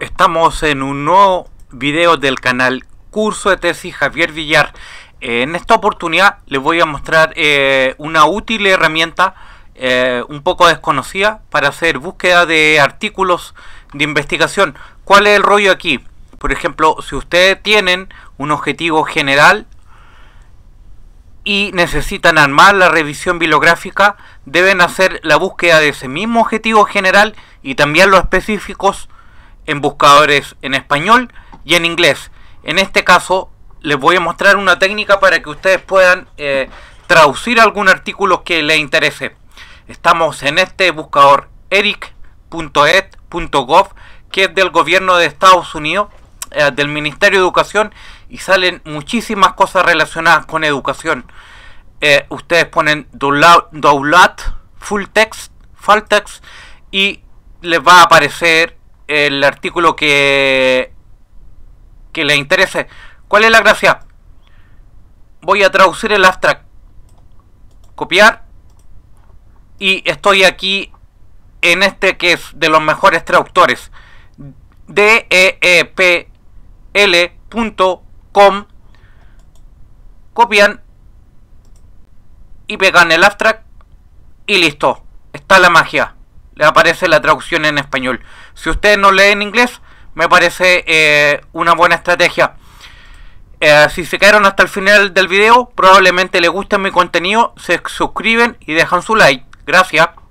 Estamos en un nuevo video del canal Curso de Tesis Javier Villar. En esta oportunidad les voy a mostrar eh, una útil herramienta eh, un poco desconocida para hacer búsqueda de artículos de investigación. ¿Cuál es el rollo aquí? Por ejemplo, si ustedes tienen un objetivo general y necesitan armar la revisión bibliográfica, deben hacer la búsqueda de ese mismo objetivo general y también los específicos en buscadores en español y en inglés. En este caso les voy a mostrar una técnica para que ustedes puedan eh, traducir algún artículo que les interese. Estamos en este buscador eric.ed.gov que es del gobierno de Estados Unidos, eh, del Ministerio de Educación y salen muchísimas cosas relacionadas con educación. Eh, ustedes ponen Doulat, Full Text, Full Text y les va a aparecer el artículo que, que le interese. ¿Cuál es la gracia? Voy a traducir el abstract. Copiar. Y estoy aquí en este que es de los mejores traductores. DEEPL.com. Copian y pegan el abstract y listo. Está la magia le aparece la traducción en español. Si ustedes no leen inglés, me parece eh, una buena estrategia. Eh, si se quedaron hasta el final del video, probablemente les guste mi contenido, se suscriben y dejan su like. Gracias.